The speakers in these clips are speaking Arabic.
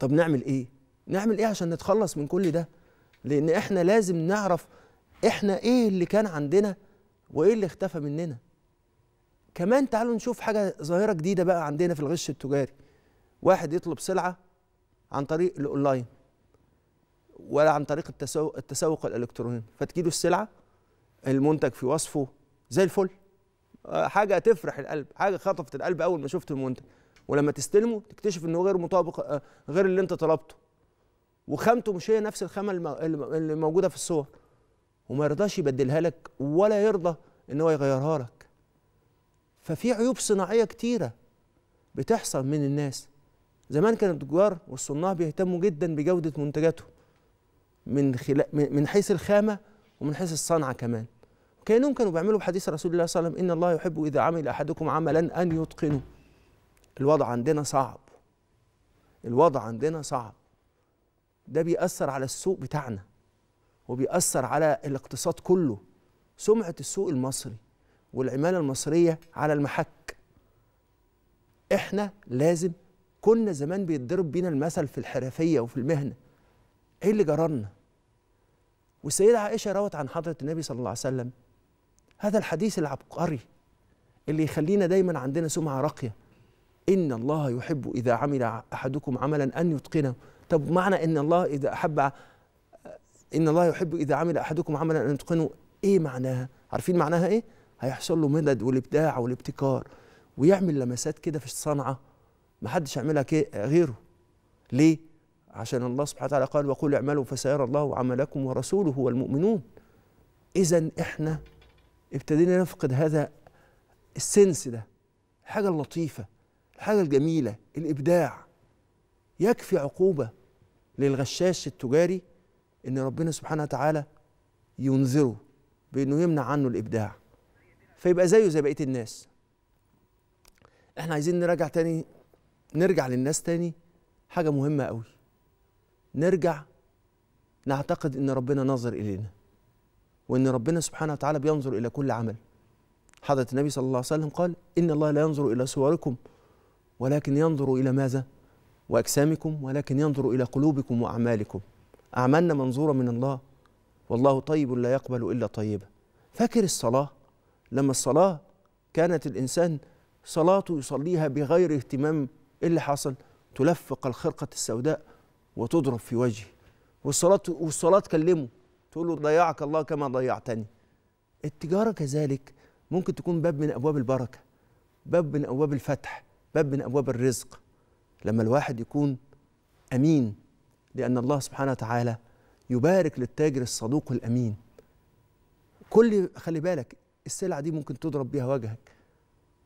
طب نعمل ايه نعمل ايه عشان نتخلص من كل ده لان احنا لازم نعرف احنا ايه اللي كان عندنا وايه اللي اختفى مننا كمان تعالوا نشوف حاجه ظاهره جديده بقى عندنا في الغش التجاري واحد يطلب سلعه عن طريق الاونلاين ولا عن طريق التسوق, التسوق الالكتروني فتجيله السلعه المنتج في وصفه زي الفل آه، حاجه تفرح القلب حاجه خطفت القلب اول ما شفت المنتج ولما تستلمه تكتشف انه غير مطابق آه، غير اللي انت طلبته وخامته مش هي نفس الخامه اللي موجوده في الصور وما يرضاش يبدلها لك ولا يرضى ان هو يغيرها لك ففي عيوب صناعيه كتيره بتحصل من الناس زمان كان التجار والصناع بيهتموا جدا بجوده منتجاتهم من خلال من حيث الخامه ومن حيث الصنعه كمان كانهم كانوا بيعملوا بحديث رسول الله صلى الله عليه وسلم ان الله يحب اذا عمل احدكم عملا ان يتقنه الوضع عندنا صعب الوضع عندنا صعب ده بيأثر على السوق بتاعنا وبيأثر على الاقتصاد كله سمعة السوق المصري والعمالة المصرية على المحك احنا لازم كنا زمان بيتضرب بينا المثل في الحرفية وفي المهنة ايه اللي جررنا والسيدة عائشة روت عن حضرة النبي صلى الله عليه وسلم هذا الحديث العبقري اللي يخلينا دايما عندنا سمعة راقية إن الله يحب إذا عمل أحدكم عملا أن يتقنه طب معنى إن الله إذا أحب إن الله يحب إذا عمل أحدكم عملا أن يتقنه إيه معناها؟ عارفين معناها إيه؟ هيحصل له مدد والإبداع والابتكار ويعمل لمسات كده في الصنعة ما حدش يعملها غيره ليه؟ عشان الله سبحانه وتعالى قال وقل اعملوا فسيرى الله عملكم ورسوله والمؤمنون إذا إحنا ابتدينا نفقد هذا السنس ده حاجة لطيفة الحاجة الجميلة الإبداع يكفي عقوبة للغشاش التجاري إن ربنا سبحانه وتعالى ينذره بإنه يمنع عنه الإبداع فيبقى زيه زي بقية الناس إحنا عايزين نرجع تاني نرجع للناس تاني حاجة مهمة قوي نرجع نعتقد إن ربنا ناظر إلينا وإن ربنا سبحانه وتعالى بينظر إلى كل عمل حضرة النبي صلى الله عليه وسلم قال إن الله لا ينظر إلى صوركم ولكن ينظر إلى ماذا؟ وأجسامكم ولكن ينظر إلى قلوبكم وأعمالكم أعمالنا منظورة من الله والله طيب لا يقبل إلا طيبة فاكر الصلاة لما الصلاة كانت الإنسان صلاته يصليها بغير اهتمام إيه اللي حصل تلفق الخرقة السوداء وتضرب في وجهه والصلاة والصلاة تكلمه تقول له ضيعك الله كما ضيعتني التجارة كذلك ممكن تكون باب من أبواب البركة باب من أبواب الفتح باب من ابواب الرزق لما الواحد يكون امين لان الله سبحانه وتعالى يبارك للتاجر الصدوق الامين كل خلي بالك السلعه دي ممكن تضرب بيها وجهك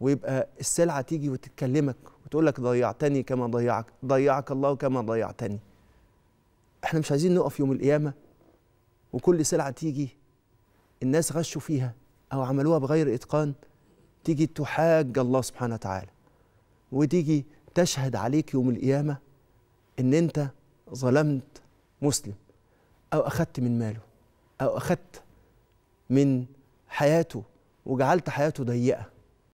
ويبقى السلعه تيجي وتتكلمك وتقول لك ضيعتني كما ضيعك ضيعك الله كما ضيعتني احنا مش عايزين نقف يوم القيامه وكل سلعه تيجي الناس غشوا فيها او عملوها بغير اتقان تيجي تحاج الله سبحانه وتعالى وتيجي تشهد عليك يوم القيامة إن أنت ظلمت مسلم أو أخذت من ماله أو أخذت من حياته وجعلت حياته ضيقة